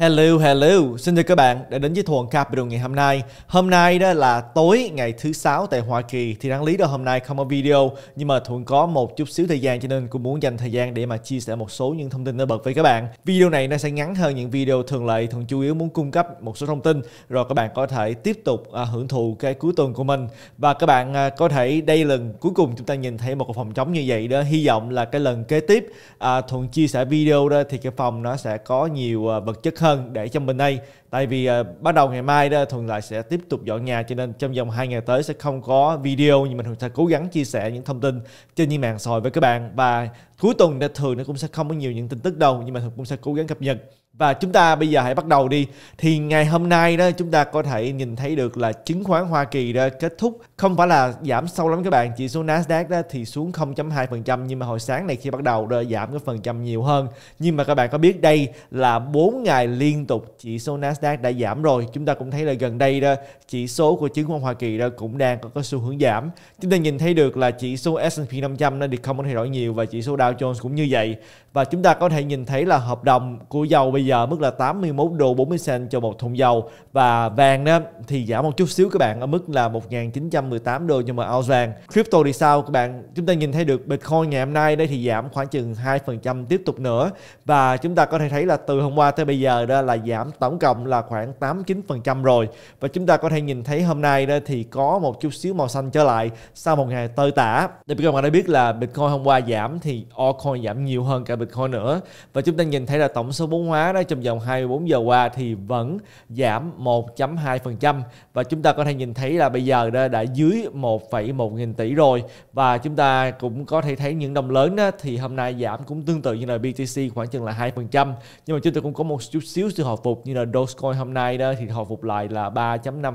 Hello, hello. Xin chào các bạn đã đến với Thuần Capital ngày hôm nay. Hôm nay đó là tối ngày thứ sáu tại Hoa Kỳ thì đáng lý là hôm nay không có video nhưng mà Thuận có một chút xíu thời gian cho nên cũng muốn dành thời gian để mà chia sẻ một số những thông tin nổi bật với các bạn. Video này nó sẽ ngắn hơn những video thường lệ, Thuận chủ yếu muốn cung cấp một số thông tin rồi các bạn có thể tiếp tục à, hưởng thụ cái cuối tuần của mình. Và các bạn à, có thể đây lần cuối cùng chúng ta nhìn thấy một phòng trống như vậy đó, hy vọng là cái lần kế tiếp à, Thuận chia sẻ video đó thì cái phòng nó sẽ có nhiều à, vật chất hơn hơn để cho mình đây tại vì à, ờ, bắt đầu ngày mai đó thuận lại sẽ tiếp tục dọn nhà cho nên trong vòng hai ngày tới sẽ không có video nhưng mình thuận sẽ cố gắng chia sẻ những thông tin trên những mạng xã hội với các bạn và cuối tuần thì thường nó cũng sẽ không có nhiều những tin tức đâu nhưng mà thuận cũng sẽ cố gắng cập nhật và chúng ta bây giờ hãy bắt đầu đi thì ngày hôm nay đó chúng ta có thể nhìn thấy được là chứng khoán Hoa Kỳ đó kết thúc không phải là giảm sâu lắm các bạn chỉ số Nasdaq đó thì xuống 0.2% nhưng mà hồi sáng này khi bắt đầu đó giảm cái phần trăm nhiều hơn nhưng mà các bạn có biết đây là 4 ngày liên tục chỉ số Nasdaq đã giảm rồi chúng ta cũng thấy là gần đây đó chỉ số của chứng khoán Hoa Kỳ đó cũng đang có, có xu hướng giảm chúng ta nhìn thấy được là chỉ số S&P 500 nó thì không có thay đổi nhiều và chỉ số Dow Jones cũng như vậy và chúng ta có thể nhìn thấy là hợp đồng của dầu bây giờ giờ mức là 81 đô 40 cent cho một thùng dầu và vàng đó thì giảm một chút xíu các bạn ở mức là 1918 đô cho một ounce vàng. Crypto thì sao các bạn? Chúng ta nhìn thấy được Bitcoin ngày hôm nay đây thì giảm khoảng chừng 2% tiếp tục nữa và chúng ta có thể thấy là từ hôm qua tới bây giờ đó là giảm tổng cộng là khoảng 89% rồi và chúng ta có thể nhìn thấy hôm nay đó thì có một chút xíu màu xanh trở lại sau một ngày tơi tả. Để các bạn đã biết là Bitcoin hôm qua giảm thì altcoin giảm nhiều hơn cả Bitcoin nữa và chúng ta nhìn thấy là tổng số vốn hóa giá đó trong vòng 24 giờ qua thì vẫn giảm 1.2% và chúng ta có thể nhìn thấy là bây giờ đã, đã dưới 1,1 nghìn tỷ rồi và chúng ta cũng có thể thấy những đồng lớn đó thì hôm nay giảm cũng tương tự như là BTC khoảng chừng là 2% nhưng mà chúng ta cũng có một chút xíu sự hồi phục như là Dogecoin hôm nay đó thì hồi phục lại là 3.5%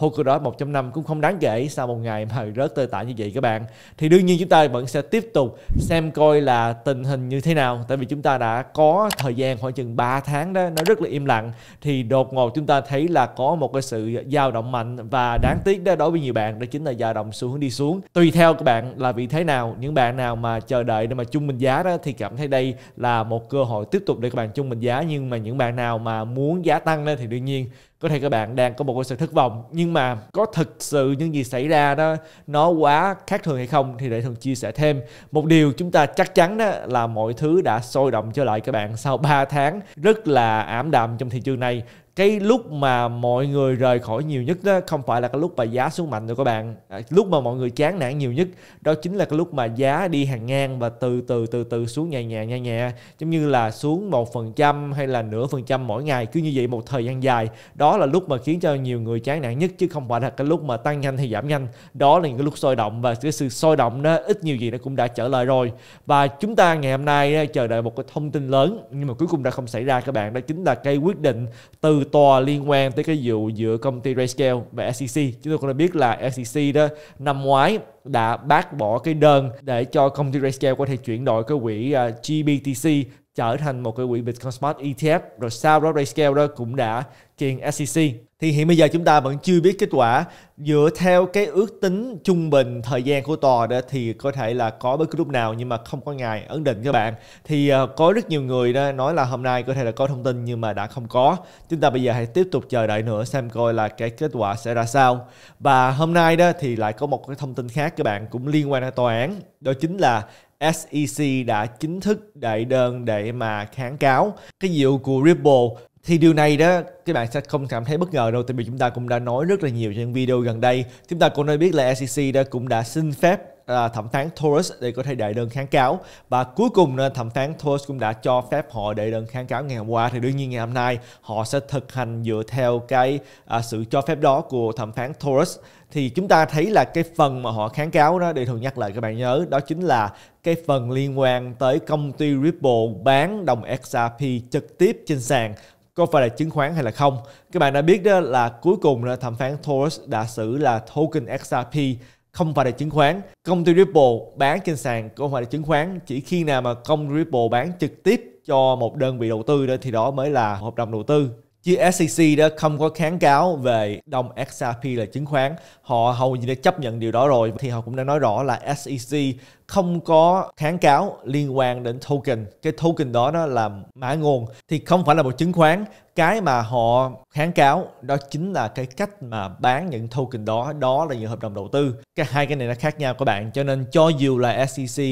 Polkadot 1.5 cũng không đáng kể sau một ngày mà rớt tơi tả như vậy các bạn thì đương nhiên chúng ta vẫn sẽ tiếp tục xem coi là tình hình như thế nào tại vì chúng ta đã có thời gian khoảng chừng 3 tháng đó nó rất là im lặng thì đột ngột chúng ta thấy là có một cái sự dao động mạnh và đáng tiếc đó đối với nhiều bạn đó chính là dao động xu hướng đi xuống tùy theo các bạn là vị thế nào những bạn nào mà chờ đợi để mà chung mình giá đó thì cảm thấy đây là một cơ hội tiếp tục để các bạn chung mình giá nhưng mà những bạn nào mà muốn giá tăng lên thì đương nhiên có thể các bạn đang có một cái sự thất vọng nhưng mà có thực sự những gì xảy ra đó nó quá khác thường hay không thì để thường chia sẻ thêm một điều chúng ta chắc chắn đó là mọi thứ đã sôi động trở lại các bạn sau 3 tháng rất là ảm đạm trong thị trường này cái lúc mà mọi người rời khỏi nhiều nhất đó không phải là cái lúc mà giá xuống mạnh rồi các bạn à, lúc mà mọi người chán nản nhiều nhất đó chính là cái lúc mà giá đi hàng ngang và từ từ từ từ xuống nhẹ nhẹ nhẹ nhẹ giống như là xuống một phần trăm hay là nửa phần trăm mỗi ngày cứ như vậy một thời gian dài đó là lúc mà khiến cho nhiều người chán nản nhất chứ không phải là cái lúc mà tăng nhanh hay giảm nhanh đó là những cái lúc sôi động và cái sự sôi động nó ít nhiều gì nó cũng đã trở lại rồi và chúng ta ngày hôm nay chờ đợi một cái thông tin lớn nhưng mà cuối cùng đã không xảy ra các bạn đó chính là cái quyết định từ to liên quan tới cái vụ giữa công ty RayScale và SEC. Chúng tôi cũng đã biết là SEC đó năm ngoái đã bác bỏ cái đơn để cho công ty RayScale có thể chuyển đổi cái quỹ à, GBTC trở thành một cái quỹ Bitcoin Smart ETF rồi sau đó RayScale đó cũng đã kiện SEC thì hiện bây giờ chúng ta vẫn chưa biết kết quả dựa theo cái ước tính trung bình thời gian của tòa đó thì có thể là có bất cứ lúc nào nhưng mà không có ngày ấn định các bạn thì ờ, có rất nhiều người đó nói là hôm nay có thể là có thông tin nhưng mà đã không có chúng ta bây giờ hãy tiếp tục chờ đợi nữa xem coi là cái kết quả sẽ ra sao và hôm nay đó thì lại có một cái thông tin khác các bạn cũng liên quan đến tòa án đó chính là SEC đã chính thức đệ đơn để mà kháng cáo cái vụ của Ripple thì điều này đó các bạn sẽ không cảm thấy bất ngờ đâu tại vì chúng ta cũng đã nói rất là nhiều trong video gần đây chúng ta cũng đã biết là SEC đã cũng đã xin phép là thẩm phán Torres để có thể đệ đơn kháng cáo và cuối cùng là thẩm phán Torres cũng đã cho phép họ đệ đơn kháng cáo ngày hôm qua thì đương nhiên ngày hôm nay họ sẽ thực hành dựa theo cái à, sự cho phép đó của thẩm phán Torres thì chúng ta thấy là cái phần mà họ kháng cáo đó để thường nhắc lại các bạn nhớ đó chính là cái phần liên quan tới công ty Ripple bán đồng XRP trực tiếp trên sàn có phải là chứng khoán hay là không các bạn đã biết đó là cuối cùng là thẩm phán Torres đã xử là token XRP không phải là chứng khoán công ty Ripple bán trên sàn không phải là chứng khoán chỉ khi nào mà công ty Ripple bán trực tiếp cho một đơn vị đầu tư đó thì đó mới là hợp đồng đầu tư chứ SEC đó không có kháng cáo về đồng XRP là chứng khoán họ hầu như đã chấp nhận điều đó rồi thì họ cũng đã nói rõ là SEC không có kháng cáo liên quan đến token cái token đó đó là mã nguồn thì không phải là một chứng khoán cái mà họ kháng cáo đó chính là cái cách mà bán những token đó đó là những hợp đồng đầu tư cái hai cái này nó khác nhau các bạn cho nên cho dù là SEC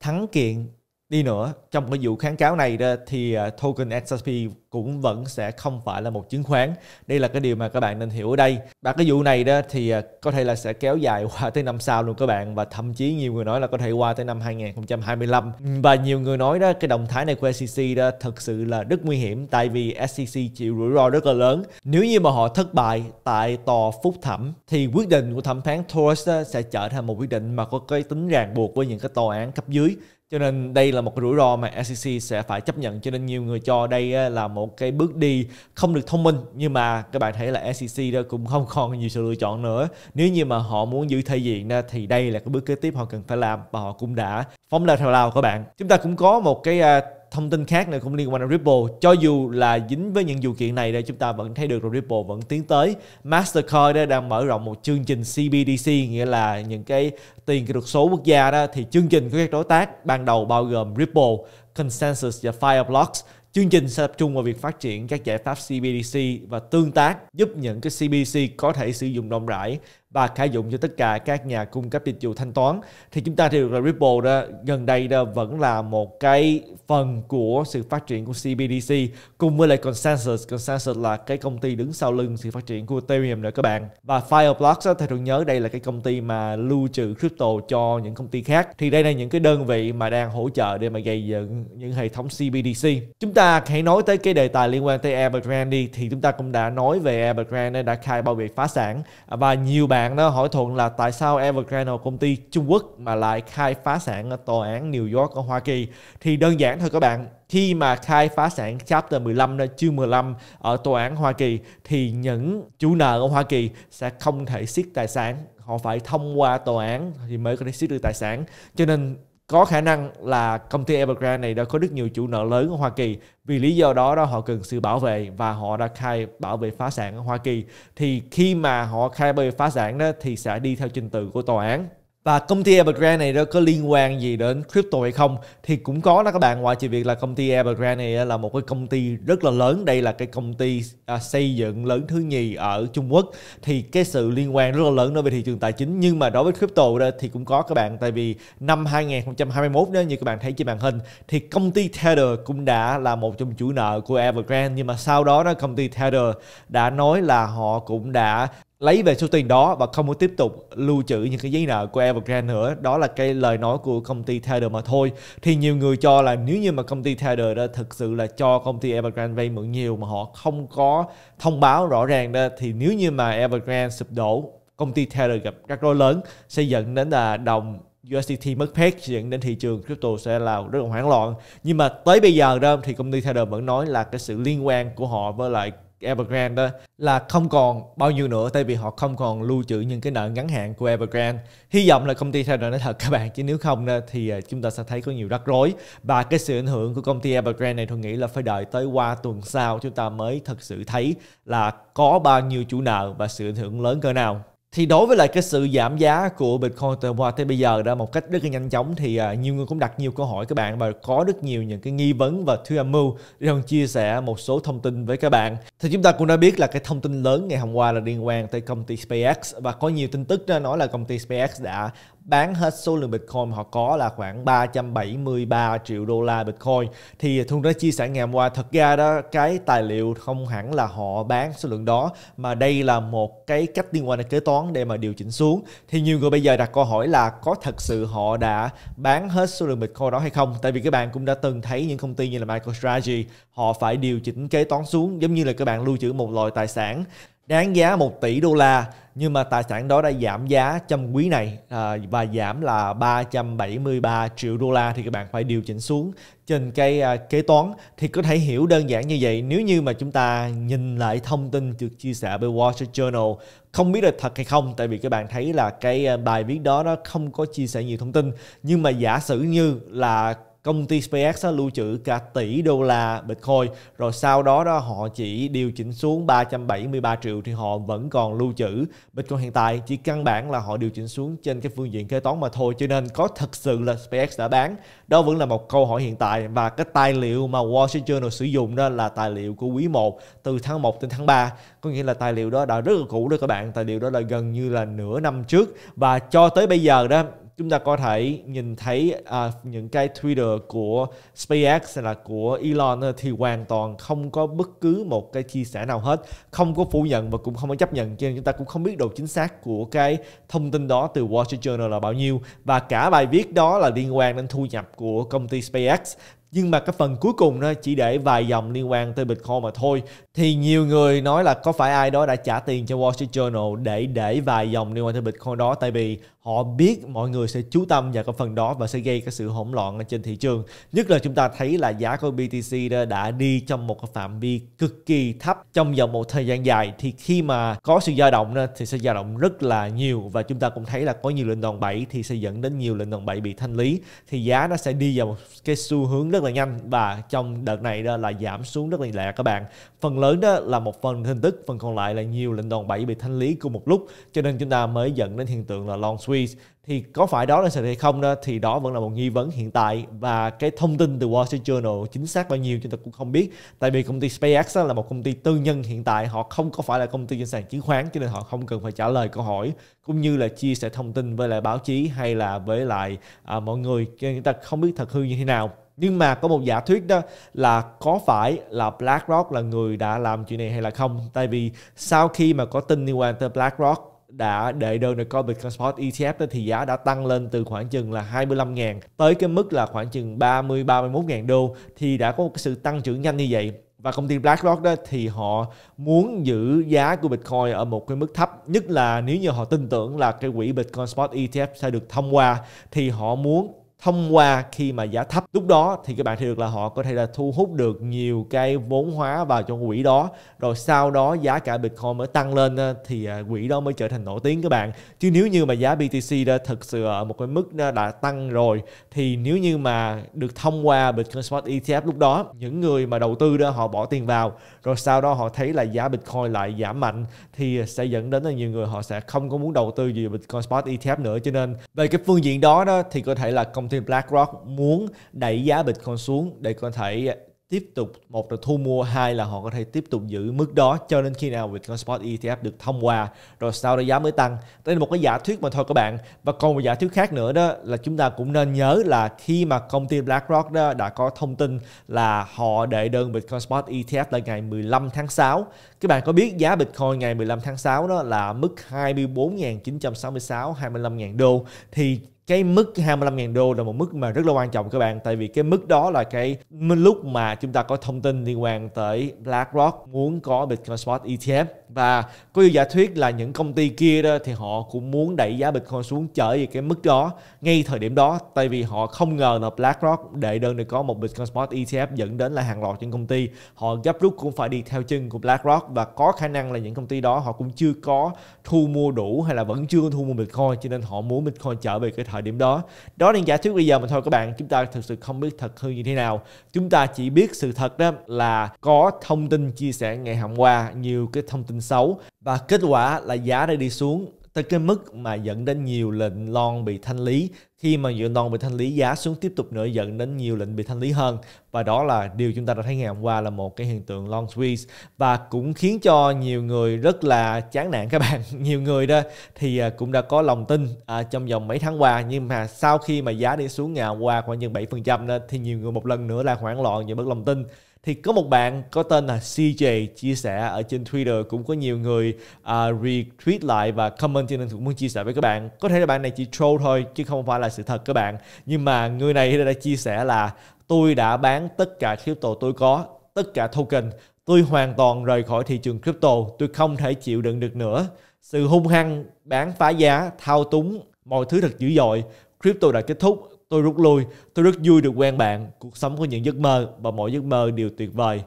thắng kiện đi nữa trong cái vụ kháng cáo này ra thì à, token XRP cũng vẫn sẽ không phải là một chứng khoán đây là cái điều mà các bạn nên hiểu ở đây và cái vụ này đó thì à, có thể là sẽ kéo dài qua tới năm sau luôn các bạn và thậm chí nhiều người nói là có thể qua tới năm 2025 và nhiều người nói đó cái động thái này của SEC đó thực sự là rất nguy hiểm tại vì SEC chịu rủi ro rất là lớn nếu như mà họ thất bại tại tòa phúc thẩm thì quyết định của thẩm phán Torres sẽ trở thành một quyết định mà có cái tính ràng buộc với những cái tòa án cấp dưới cho nên đây là một cái rủi ro mà SEC sẽ phải chấp nhận cho nên nhiều người cho đây là một cái bước đi không được thông minh nhưng mà các bạn thấy là SEC đó cũng không còn nhiều sự lựa chọn nữa nếu như mà họ muốn giữ thể diện thì đây là cái bước kế tiếp họ cần phải làm và họ cũng đã phóng lên theo lao các bạn chúng ta cũng có một cái à, thông tin khác này cũng liên quan đến Ripple cho dù là dính với những vụ kiện này đây chúng ta vẫn thấy được rồi Ripple vẫn tiến tới Mastercard đó đang mở rộng một chương trình CBDC nghĩa là những cái tiền kỹ thuật số quốc gia đó thì chương trình của các đối tác ban đầu bao gồm Ripple, Consensus và Fireblocks Chương trình sẽ tập trung vào việc phát triển các giải pháp CBDC và tương tác giúp những cái CBDC có thể sử dụng rộng rãi và khả dụng cho tất cả các nhà cung cấp dịch vụ thanh toán thì chúng ta thấy được là Ripple đó gần đây đó vẫn là một cái phần của sự phát triển của CBDC cùng với lại Consensus Consensus là cái công ty đứng sau lưng sự phát triển của Ethereum nữa các bạn và Fireblocks thì thầy thường nhớ đây là cái công ty mà lưu trữ crypto cho những công ty khác thì đây là những cái đơn vị mà đang hỗ trợ để mà gây dựng những hệ thống CBDC chúng ta hãy nói tới cái đề tài liên quan tới Evergrande đi thì chúng ta cũng đã nói về Evergrande đã khai bao bị phá sản và nhiều bạn bạn đó hỏi thuận là tại sao Evergrande công ty Trung Quốc mà lại khai phá sản ở tòa án New York ở Hoa Kỳ thì đơn giản thôi các bạn khi mà khai phá sản chapter 15 chương 15 ở tòa án Hoa Kỳ thì những chủ nợ ở Hoa Kỳ sẽ không thể siết tài sản họ phải thông qua tòa án thì mới có thể siết được tài sản cho nên có khả năng là công ty Evergrande này đã có rất nhiều chủ nợ lớn ở Hoa Kỳ vì lý do đó đó họ cần sự bảo vệ và họ đã khai bảo vệ phá sản ở Hoa Kỳ thì khi mà họ khai bảo vệ phá sản đó thì sẽ đi theo trình tự của tòa án và công ty Evergrande này đó có liên quan gì đến crypto hay không thì cũng có đó các bạn ngoài trừ việc là công ty Evergrande này là một cái công ty rất là lớn đây là cái công ty à, xây dựng lớn thứ nhì ở Trung Quốc thì cái sự liên quan rất là lớn đối với thị trường tài chính nhưng mà đối với crypto đó thì cũng có các bạn tại vì năm 2021 nếu như các bạn thấy trên màn hình thì công ty Tether cũng đã là một trong chủ nợ của Evergrande nhưng mà sau đó đó công ty Tether đã nói là họ cũng đã lấy về số tiền đó và không có tiếp tục lưu trữ những cái giấy nợ của Evergrande nữa đó là cái lời nói của công ty Tether mà thôi thì nhiều người cho là nếu như mà công ty Tether đó thực sự là cho công ty Evergrande vay mượn nhiều mà họ không có thông báo rõ ràng đó thì nếu như mà Evergrande sụp đổ công ty Tether gặp rắc rối lớn sẽ dẫn đến là đồng USDT mất phép dẫn đến thị trường crypto sẽ là rất là hoảng loạn nhưng mà tới bây giờ đó thì công ty Tether vẫn nói là cái sự liên quan của họ với lại Evergrande đó là không còn bao nhiêu nữa tại vì họ không còn lưu trữ những cái nợ ngắn hạn của Evergrande. Hy vọng là công ty thay đổi nó thật các bạn chứ nếu không thì ờ, chúng ta sẽ thấy có nhiều rắc rối và cái sự ảnh hưởng của công ty Evergrande này tôi nghĩ là phải đợi tới qua tuần sau chúng ta mới thật sự thấy là có bao nhiêu chủ nợ và sự ảnh hưởng lớn cỡ nào thì đối với lại cái sự giảm giá của Bitcoin từ qua tới bây giờ đã một cách rất là nhanh chóng thì à, nhiều người cũng đặt nhiều câu hỏi các bạn và có rất nhiều những cái nghi vấn và thứ âm mưu để Hồng chia sẻ một số thông tin với các bạn. Thì chúng ta cũng đã biết là cái thông tin lớn ngày hôm qua là liên quan tới công ty SpaceX và có nhiều tin tức đã nói là công ty SpaceX đã bán hết số lượng Bitcoin họ có là khoảng 373 triệu đô la Bitcoin thì Thuận đã chia sẻ ngày hôm qua thật ra đó cái tài liệu không hẳn là họ bán số lượng đó mà đây là một cái cách liên quan đến kế toán để mà điều chỉnh xuống thì nhiều người bây giờ đặt câu hỏi là có thật sự họ đã bán hết số lượng Bitcoin đó hay không tại vì các bạn cũng đã từng thấy những công ty như là MicroStrategy họ phải điều chỉnh kế toán xuống giống như là các bạn lưu trữ một loại tài sản đáng giá 1 tỷ đô la nhưng mà tài sản đó đã giảm giá trong quý này à, và giảm là 373 triệu đô la thì các bạn phải điều chỉnh xuống trên cái à, kế toán thì có thể hiểu đơn giản như vậy nếu như mà chúng ta nhìn lại thông tin được chia sẻ bởi Wall Street Journal không biết là thật hay không tại vì các bạn thấy là cái à, bài viết đó nó không có chia sẻ nhiều thông tin nhưng mà giả sử như là công ty SpaceX á, lưu trữ cả tỷ đô la Bitcoin rồi sau đó đó họ chỉ điều chỉnh xuống 373 triệu thì họ vẫn còn lưu trữ Bitcoin hiện tại chỉ căn bản là họ điều chỉnh xuống trên cái phương diện kế toán mà thôi cho nên có thật sự là SpaceX đã bán đó vẫn là một câu hỏi hiện tại và cái tài liệu mà Wall Street Journal sử dụng đó là tài liệu của quý 1 từ tháng 1 đến tháng 3 có nghĩa là tài liệu đó đã rất là cũ đó các bạn tài liệu đó là gần như là nửa năm trước và cho tới bây giờ đó chúng ta có thể nhìn thấy à, những cái Twitter của SpaceX hay là của Elon thì hoàn toàn không có bất cứ một cái chia sẻ nào hết, không có phủ nhận và cũng không có chấp nhận cho nên chúng ta cũng không biết độ chính xác của cái thông tin đó từ Wall Street Journal là bao nhiêu và cả bài viết đó là liên quan đến thu nhập của công ty SpaceX nhưng mà cái phần cuối cùng nó chỉ để vài dòng liên quan tới Bitcoin mà thôi thì nhiều người nói là có phải ai đó đã trả tiền cho Wall Street Journal để để vài dòng liên quan tới Bitcoin đó tại vì họ biết mọi người sẽ chú tâm vào cái phần đó và sẽ gây cái sự hỗn loạn ở trên thị trường nhất là chúng ta thấy là giá của BTC đã, đã đi trong một cái phạm vi cực kỳ thấp trong vòng một thời gian dài thì khi mà có sự dao động thì sẽ dao động rất là nhiều và chúng ta cũng thấy là có nhiều lệnh đòn bẩy thì sẽ dẫn đến nhiều lệnh đòn bẩy bị thanh lý thì giá nó sẽ đi vào một cái xu hướng rất rất là nhanh và trong đợt này đó là giảm xuống rất là lẹ các bạn phần lớn đó là một phần tin tức phần còn lại là nhiều lệnh đòn bẩy bị thanh lý cùng một lúc cho nên chúng ta mới dẫn đến hiện tượng là long squeeze thì có phải đó là sự thật hay không đó thì đó vẫn là một nghi vấn hiện tại và cái thông tin từ Wall Street Journal chính xác bao nhiêu chúng ta cũng không biết tại vì công ty SpaceX là một công ty tư nhân hiện tại họ không có phải là công ty trên sàn chứng khoán cho nên họ không cần phải trả lời câu hỏi cũng như là chia sẻ thông tin với lại báo chí hay là với lại à, mọi người cho nên chúng ta không biết thật hư như thế nào nhưng mà có một giả thuyết đó là có phải là BlackRock là người đã làm chuyện này hay là không tại vì sau khi mà có tin liên quan tới BlackRock đã đệ đơn được coi Bitcoin Spot ETF đó, thì giá đã tăng lên từ khoảng chừng là 25 000 tới cái mức là khoảng chừng 30 31 000 đô thì đã có một sự tăng trưởng nhanh như vậy và công ty BlackRock đó thì họ muốn giữ giá của Bitcoin ở một cái mức thấp nhất là nếu như họ tin tưởng là cái quỹ Bitcoin Spot ETF sẽ được thông qua thì họ muốn thông qua khi mà giá thấp lúc đó thì các bạn thấy được là họ có thể là thu hút được nhiều cái vốn hóa vào trong quỹ đó rồi sau đó giá cả bitcoin mới tăng lên ờ, thì ờ, quỹ đó mới trở thành nổi tiếng các bạn chứ nếu như mà giá BTC đã thực sự ở một cái mức đã tăng rồi thì nếu như mà được thông qua Bitcoin Spot ETF lúc đó những người mà đầu tư đó họ bỏ tiền vào rồi sau đó họ thấy là giá Bitcoin lại giảm mạnh thì sẽ dẫn đến là nhiều người họ sẽ không có muốn đầu tư gì Bitcoin Spot ETF nữa cho nên về cái phương diện đó đó thì có thể là công ty BlackRock muốn đẩy giá Bitcoin xuống để có thể tiếp tục một là thu mua hai là họ có thể tiếp tục giữ mức đó cho đến khi nào Bitcoin Spot ETF được thông qua rồi sau đó giá mới tăng đây là một cái giả thuyết mà thôi các bạn và còn một giả thuyết khác nữa đó là chúng ta cũng nên nhớ là khi mà công ty BlackRock đó đã có thông tin là họ đệ đơn Bitcoin Spot ETF là ngày 15 tháng 6 các bạn có biết giá Bitcoin ngày 15 tháng 6 đó là mức 24.966 25.000 đô thì cái mức 25.000 đô là một mức mà rất là quan trọng các bạn tại vì cái mức đó là cái lúc mà chúng ta có thông tin liên quan tới BlackRock muốn có Bitcoin Spot ETF và có giả thuyết là những công ty kia đó thì họ cũng muốn đẩy giá Bitcoin xuống trở về cái mức đó ngay thời điểm đó tại vì họ không ngờ là BlackRock đệ đơn để có một Bitcoin Spot ETF dẫn đến là hàng loạt những công ty họ gấp rút cũng phải đi theo chân của BlackRock và có khả năng là những công ty đó họ cũng chưa có thu mua đủ hay là vẫn chưa thu mua Bitcoin cho nên họ muốn Bitcoin trở về cái thời điểm đó đó là giả thuyết bây giờ mà thôi các bạn chúng ta thực sự không biết thật hơn như thế nào chúng ta chỉ biết sự thật đó là có thông tin chia sẻ ngày hôm qua nhiều cái thông tin 2006 và kết quả là giá đã đi xuống tới cái mức mà dẫn đến nhiều lệnh lon bị thanh lý khi mà dự lon bị thanh lý giá xuống tiếp tục nữa dẫn đến nhiều lệnh bị thanh lý hơn và đó là điều chúng ta đã thấy ngày hôm qua là một cái hiện tượng long squeeze và cũng khiến cho nhiều người rất là chán nản các bạn nhiều người đó thì à, cũng đã có lòng tin à, trong vòng mấy tháng qua nhưng mà sau khi mà giá đi xuống ngày hôm qua khoảng chừng 7% đó, thì nhiều người một lần nữa là hoảng loạn và mất lòng tin thì có một bạn có tên là CJ chia sẻ ở trên Twitter cũng có nhiều người uh, retweet lại và comment cho nên cũng muốn chia sẻ với các bạn có thể là bạn này chỉ troll thôi chứ không phải là sự thật các bạn nhưng mà người này đã chia sẻ là tôi đã bán tất cả crypto tôi có tất cả token tôi hoàn toàn rời khỏi thị trường crypto tôi không thể chịu đựng được nữa sự hung hăng bán phá giá thao túng mọi thứ thật dữ dội crypto đã kết thúc tôi rút lui tôi rất vui được quen bạn cuộc sống có những giấc mơ và mỗi giấc mơ đều tuyệt vời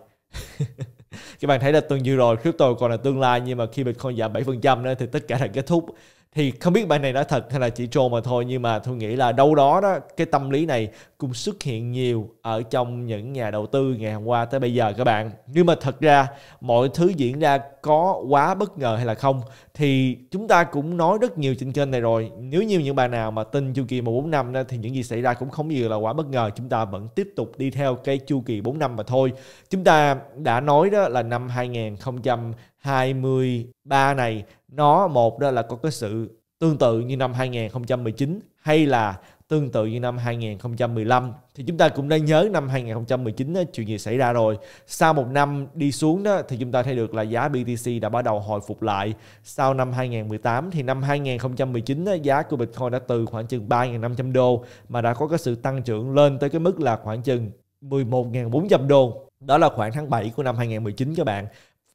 các bạn thấy là tuần vừa rồi crypto còn là tương lai nhưng mà khi bitcoin giảm 7% nữa thì tất cả là kết thúc thì không biết bài này nói thật hay là chỉ trôn mà thôi nhưng mà tôi nghĩ là đâu đó đó cái tâm lý này cũng xuất hiện nhiều ở trong những nhà đầu tư ngày hôm qua tới bây giờ các bạn nhưng mà thật ra mọi thứ diễn ra có quá bất ngờ hay là không thì chúng ta cũng nói rất nhiều trên kênh này rồi nếu như những bạn nào mà tin chu kỳ 14 năm thì những gì xảy ra cũng không gì là quá bất ngờ chúng ta vẫn tiếp tục đi theo cái chu kỳ 4 năm mà thôi chúng ta đã nói đó là năm 2000 2023 này nó một đó là có cái sự tương tự như năm 2019 hay là tương tự như năm 2015 thì chúng ta cũng đã nhớ năm 2019 đó, chuyện gì xảy ra rồi sau một năm đi xuống đó thì chúng ta thấy được là giá BTC đã bắt đầu hồi phục lại sau năm 2018 thì năm 2019 đó, giá của Bitcoin đã từ khoảng chừng 3.500 đô mà đã có cái sự tăng trưởng lên tới cái mức là khoảng chừng 11.400 đô đó là khoảng tháng 7 của năm 2019 các bạn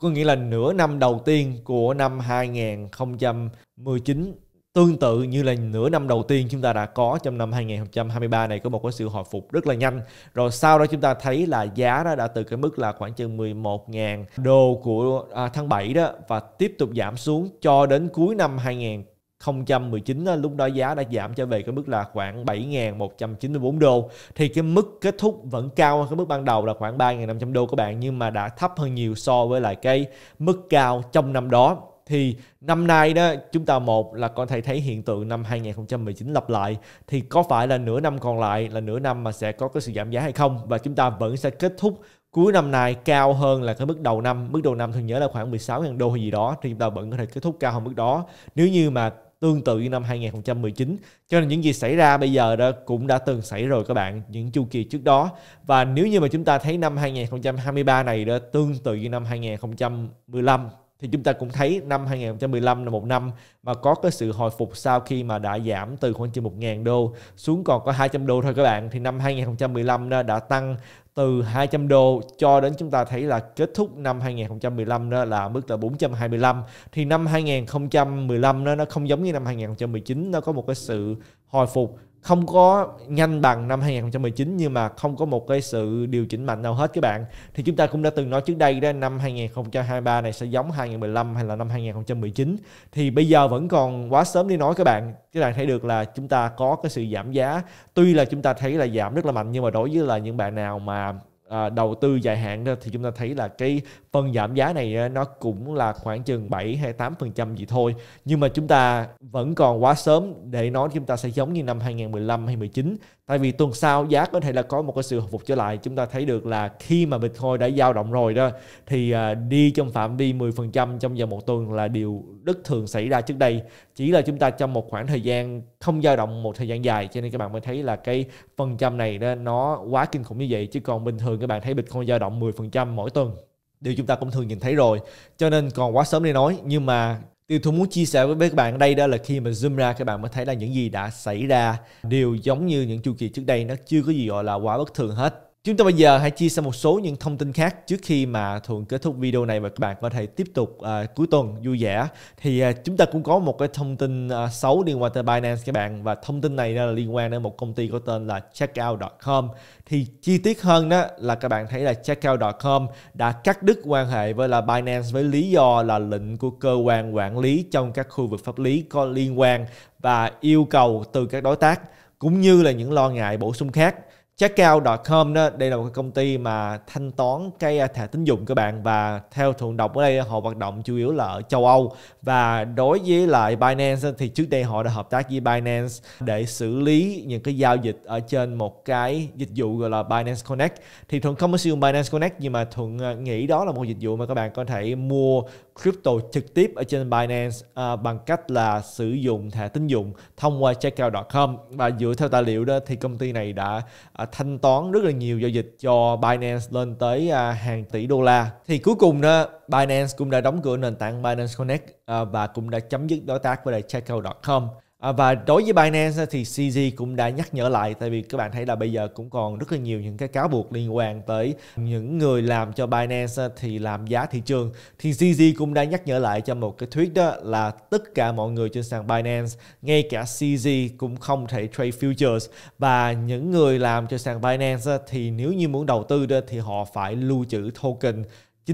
có nghĩa là nửa năm đầu tiên của năm 2019 tương tự như là nửa năm đầu tiên chúng ta đã có trong năm 2023 này có một cái sự hồi phục rất là nhanh. Rồi sau đó chúng ta thấy là giá đó đã từ cái mức là khoảng chừng 11.000 đô của à, tháng 7 đó và tiếp tục giảm xuống cho đến cuối năm 2000 2019 đó, lúc đó giá đã giảm trở về cái mức là khoảng 7.194 đô thì cái mức kết thúc vẫn cao hơn cái mức ban đầu là khoảng 3.500 đô các bạn nhưng mà đã thấp hơn nhiều so với lại cái mức cao trong năm đó thì năm nay đó chúng ta một là có thể thấy hiện tượng năm 2019 lặp lại thì có phải là nửa năm còn lại là nửa năm mà sẽ có cái sự giảm giá hay không và chúng ta vẫn sẽ kết thúc cuối năm này cao hơn là cái mức đầu năm mức đầu năm thường nhớ là khoảng 16.000 đô hay gì đó thì chúng ta vẫn có thể kết thúc cao hơn mức đó nếu như mà tương tự như năm 2019 cho nên những gì xảy ra bây giờ đó cũng đã từng xảy rồi các bạn những chu kỳ trước đó và nếu như mà chúng ta thấy năm 2023 này đó tương tự như năm 2015 thì chúng ta cũng thấy năm 2015 là một năm mà có cái sự hồi phục sau khi mà đã giảm từ khoảng chừng 1.000 đô xuống còn có 200 đô thôi các bạn thì năm 2015 đó đã tăng từ 200 đô cho đến chúng ta thấy là kết thúc năm 2015 đó là mức là 425 thì năm 2015 đó nó không giống như năm 2019 nó có một cái sự hồi phục không có nhanh bằng năm 2019 nhưng mà không có một cái sự điều chỉnh mạnh nào hết các bạn thì chúng ta cũng đã từng nói trước đây đó năm 2023 này sẽ giống 2015 hay là năm 2019 thì bây giờ vẫn còn quá sớm đi nói các bạn các bạn thấy được là chúng ta có cái sự giảm giá tuy là chúng ta thấy là giảm rất là mạnh nhưng mà đối với là những bạn nào mà à, đầu tư dài hạn đó thì chúng ta thấy là cái phần giảm giá này nó cũng là khoảng chừng 7 hay 8% gì thôi. Nhưng mà chúng ta vẫn còn quá sớm để nói chúng ta sẽ giống như năm 2015 hay 19 tại vì tuần sau giá có thể là có một cái sự hồi phục trở lại chúng ta thấy được là khi mà Bitcoin đã dao động rồi đó thì à, đi trong phạm vi 10% trong vòng một tuần là điều rất thường xảy ra trước đây chỉ là chúng ta trong một khoảng thời gian không dao động một thời gian dài cho nên các bạn mới thấy là cái phần trăm này đó nó quá kinh khủng như vậy chứ còn bình thường các bạn thấy Bitcoin dao động 10% mỗi tuần điều chúng ta cũng thường nhìn thấy rồi cho nên còn quá sớm để nói nhưng mà Điều tôi muốn chia sẻ với các bạn đây đó là khi mà zoom ra các bạn mới thấy là những gì đã xảy ra đều giống như những chu kỳ trước đây nó chưa có gì gọi là quá bất thường hết Chúng ta bây giờ hãy chia sẻ một số những thông tin khác trước khi mà thường kết thúc video này và các bạn có thể tiếp tục uh, cuối tuần vui vẻ. Thì uh, chúng ta cũng có một cái thông tin uh, xấu liên quan tới Binance các bạn và thông tin này là liên quan đến một công ty có tên là checkout.com. Thì chi tiết hơn đó là các bạn thấy là checkout.com đã cắt đứt quan hệ với là Binance với lý do là lệnh của cơ quan quản lý trong các khu vực pháp lý có liên quan và yêu cầu từ các đối tác cũng như là những lo ngại bổ sung khác Checkout.com đó, đây là một công ty mà thanh toán cái à, thẻ tín dụng các bạn và theo thường đọc ở đây họ hoạt động chủ yếu là ở châu Âu và đối với lại Binance thì trước đây họ đã hợp tác với Binance để xử lý những cái giao dịch ở trên một cái dịch vụ gọi là Binance Connect thì thường không có sử dụng Binance Connect nhưng mà thuận à, nghĩ đó là một dịch vụ mà các bạn có thể mua crypto trực tiếp ở trên Binance à, bằng cách là sử dụng thẻ tín dụng thông qua checkout.com và dựa theo tài liệu đó thì công ty này đã à, thanh toán rất là nhiều giao dịch cho Binance lên tới à, hàng tỷ đô la thì cuối cùng đó Binance cũng đã đóng cửa nền tảng Binance Connect à, và cũng đã chấm dứt đối tác với lại Checkout.com À, và đối với Binance thì CZ cũng đã nhắc nhở lại tại vì các bạn thấy là bây giờ cũng còn rất là nhiều những cái cáo buộc liên quan tới những người làm cho Binance thì làm giá thị trường thì CZ cũng đã nhắc nhở lại cho một cái thuyết đó là tất cả mọi người trên sàn Binance ngay cả CZ cũng không thể trade futures và những người làm cho sàn Binance thì nếu như muốn đầu tư đó thì họ phải lưu trữ token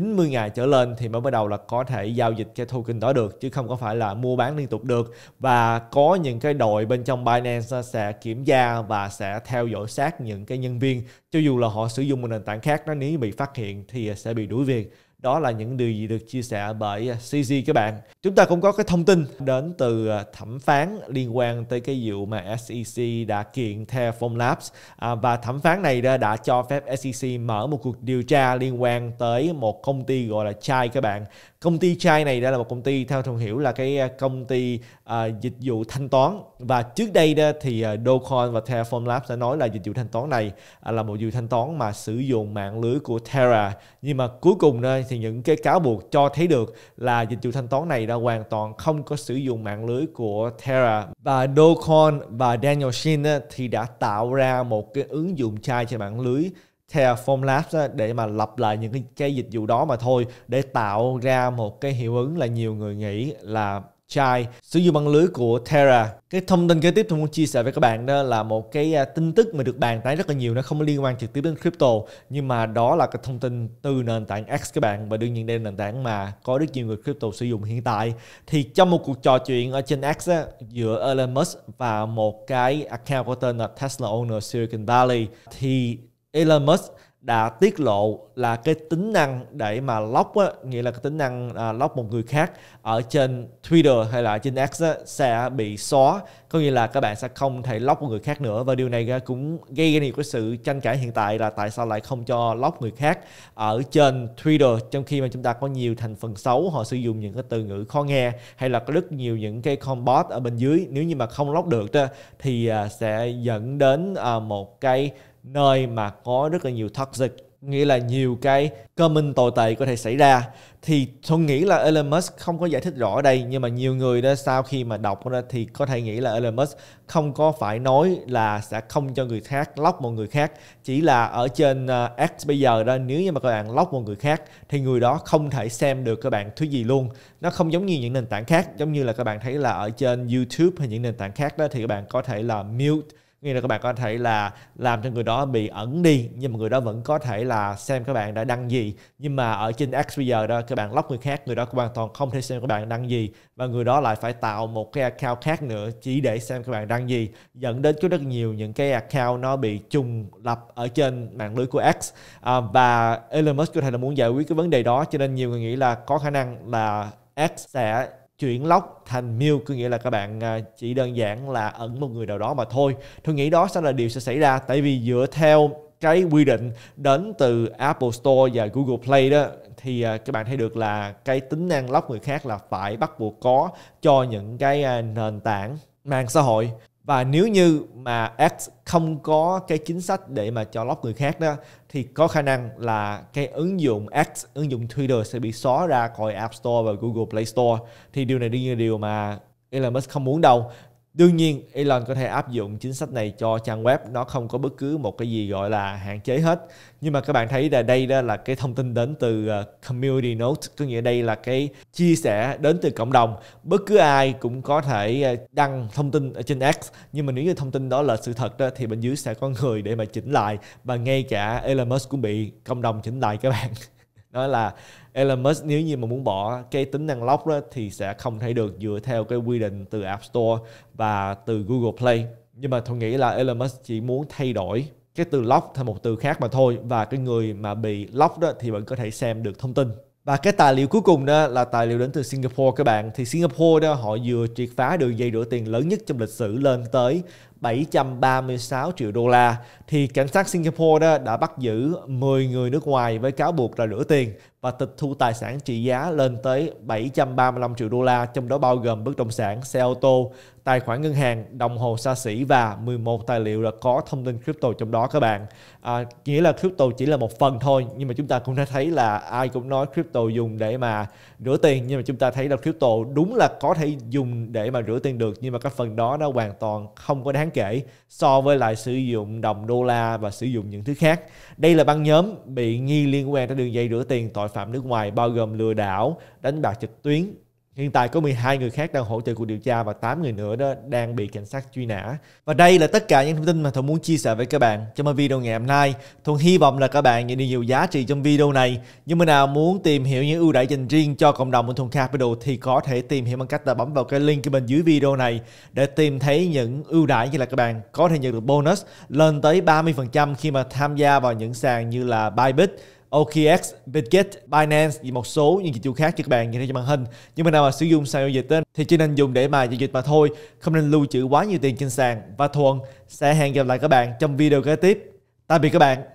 90 ngày trở lên thì mới bắt đầu là có thể giao dịch cái token đó được chứ không có phải là mua bán liên tục được và có những cái đội bên trong Binance sẽ kiểm tra và sẽ theo dõi sát những cái nhân viên cho dù là họ sử dụng một nền tảng khác nó nếu bị phát hiện thì sẽ bị đuổi việc đó là những điều gì được chia sẻ bởi à, CZ các bạn. Chúng ta cũng có cái thông tin đến từ à, thẩm phán liên quan tới cái vụ mà SEC đã kiện Terraform Labs à, và thẩm phán này đã, đã cho phép SEC mở một cuộc điều tra liên quan tới một công ty gọi là Chai các bạn. Công ty Chai này đã là một công ty theo thông hiểu là cái à, công ty à, dịch vụ thanh toán và trước đây đó thì Docon và Terraform Labs đã nói là dịch vụ thanh toán này là một dịch vụ thanh toán mà sử dụng mạng lưới của Terra nhưng mà cuối cùng thì thì những cái cáo buộc cho thấy được là dịch vụ thanh toán này đã hoàn toàn không có sử dụng mạng lưới của Terra và Dogecoin và Daniel Shin thì đã tạo ra một cái ứng dụng chai trên mạng lưới Terraform Labs để mà lập lại những cái dịch vụ đó mà thôi để tạo ra một cái hiệu ứng là nhiều người nghĩ là Chai sử dụng bằng lưới của Terra. Cái thông tin kế tiếp tôi muốn chia sẻ với các bạn đó là một cái à, tin tức mà được bàn tán rất là nhiều nó không liên quan trực tiếp đến crypto nhưng mà đó là cái thông tin từ nền tảng X các bạn và đương nhiên đây là nền tảng mà có rất nhiều người crypto sử dụng hiện tại thì trong một cuộc trò chuyện ở trên X á, giữa Elon Musk và một cái account có tên là Tesla Owner Silicon Valley thì Elon Musk đã tiết lộ là cái tính năng để mà lock á, nghĩa là cái tính năng à, lock một người khác ở trên Twitter hay là trên X á, sẽ bị xóa có nghĩa là các bạn sẽ không thể lock một người khác nữa và điều này cũng gây ra nhiều cái sự tranh cãi hiện tại là tại sao lại không cho lock người khác ở trên Twitter trong khi mà chúng ta có nhiều thành phần xấu họ sử dụng những cái từ ngữ khó nghe hay là có rất nhiều những cái combat ở bên dưới nếu như mà không lock được đó, thì à, sẽ dẫn đến à, một cái nơi mà có rất là nhiều toxic nghĩa là nhiều cái comment tồi tệ có thể xảy ra thì tôi nghĩ là Elon Musk không có giải thích rõ ở đây nhưng mà nhiều người đó sau khi mà đọc ra thì có thể nghĩ là Elon Musk không có phải nói là sẽ không cho người khác lóc một người khác chỉ là ở trên ờ, X bây giờ đó nếu như mà các bạn lóc một người khác thì người đó không thể xem được các bạn thứ gì luôn nó không giống như những nền tảng khác giống như là các bạn thấy là ở trên YouTube hay những nền tảng khác đó thì các bạn có thể là mute nghĩa là các bạn có thể là làm cho người đó bị ẩn đi nhưng mà người đó vẫn có thể là xem các bạn đã đăng gì nhưng mà ở trên X bây giờ đó các bạn lóc người khác người đó hoàn toàn không thể xem các bạn đăng gì và người đó lại phải tạo một cái account khác nữa chỉ để xem các bạn đăng gì dẫn đến có rất nhiều những cái account nó bị trùng lập ở trên mạng lưới của X à, và Elon Musk có thể là muốn giải quyết cái vấn đề đó cho nên nhiều người nghĩ là có khả năng là X sẽ chuyển lóc thành mute có nghĩa là các bạn à, chỉ đơn giản là ẩn một người nào đó mà thôi tôi nghĩ đó sẽ là điều sẽ xảy ra tại vì dựa theo cái quy định đến từ Apple Store và Google Play đó thì à, các bạn thấy được là cái tính năng lóc người khác là phải bắt buộc có cho những cái à, nền tảng mạng xã hội và nếu như mà X không có cái chính sách để mà cho lóc người khác đó thì có khả năng là cái ứng dụng X ứng dụng Twitter sẽ bị xóa ra khỏi App Store và Google Play Store thì điều này đương nhiên điều mà Elon Musk không muốn đâu Đương nhiên Elon có thể áp dụng chính sách này cho trang web nó không có bất cứ một cái gì gọi là hạn chế hết. Nhưng mà các bạn thấy là đây đó là cái thông tin đến từ ờ, community note có nghĩa đây là cái chia sẻ đến từ cộng đồng. Bất cứ ai cũng có thể ờ, đăng thông tin ở trên X nhưng mà nếu như thông tin đó là sự thật đó thì bên dưới sẽ có người để mà chỉnh lại và ngay cả Elon Musk cũng bị cộng đồng chỉnh lại các bạn. đó là Elon Musk nếu như mà muốn bỏ cái tính năng lock đó thì sẽ không thể được dựa theo cái quy định từ App Store và từ Google Play nhưng mà tôi nghĩ là Elon Musk chỉ muốn thay đổi cái từ lock thành một từ khác mà thôi và cái người mà bị lock đó thì vẫn có thể xem được thông tin và cái tài liệu cuối cùng đó là tài liệu đến từ Singapore các bạn thì Singapore đó họ vừa triệt phá đường dây rửa tiền lớn nhất trong lịch sử lên tới 736 triệu đô la thì cảnh sát Singapore đó đã bắt giữ 10 người nước ngoài với cáo buộc là rửa tiền và tịch thu tài sản trị giá lên tới 735 triệu đô la trong đó bao gồm bất động sản, xe ô tô, tài khoản ngân hàng, đồng hồ xa xỉ và 11 tài liệu là có thông tin crypto trong đó các bạn. À, nghĩa là crypto chỉ là một phần thôi nhưng mà chúng ta cũng đã thấy là ai cũng nói crypto dùng để mà rửa tiền nhưng mà chúng ta thấy là crypto đúng là có thể dùng để mà rửa tiền được nhưng mà cái phần đó nó hoàn toàn không có đáng kể so với lại sử dụng đồng đô la và sử dụng những thứ khác. Đây là băng nhóm bị nghi liên quan tới đường dây rửa tiền tội phạm nước ngoài bao gồm lừa đảo, đánh bạc trực tuyến, Hiện tại có 12 người khác đang hỗ trợ cuộc điều tra và 8 người nữa đó đang bị cảnh sát truy nã. Và đây là tất cả những thông tin mà Thuận muốn chia sẻ với các bạn trong video ngày hôm nay. Thuận hy vọng là các bạn nhận được nhiều giá trị trong video này. Nhưng mà nào muốn tìm hiểu những ưu đãi dành riêng cho cộng đồng của Thuận Capital thì có thể tìm hiểu bằng cách là bấm vào cái link bên dưới video này để tìm thấy những ưu đãi như là các bạn có thể nhận được bonus lên tới 30% khi mà tham gia vào những sàn như là Bybit, OKX, Bitget, Binance và một số những dịch vụ khác cho các bạn nhìn thấy trên màn hình. Nhưng mà nào mà sử dụng sàn giao dịch tên thì chỉ nên dùng để mà giao dịch mà thôi, không nên lưu trữ quá nhiều tiền trên sàn. Và Thuận sẽ hẹn gặp lại các bạn trong video kế tiếp. Tạm biệt các bạn.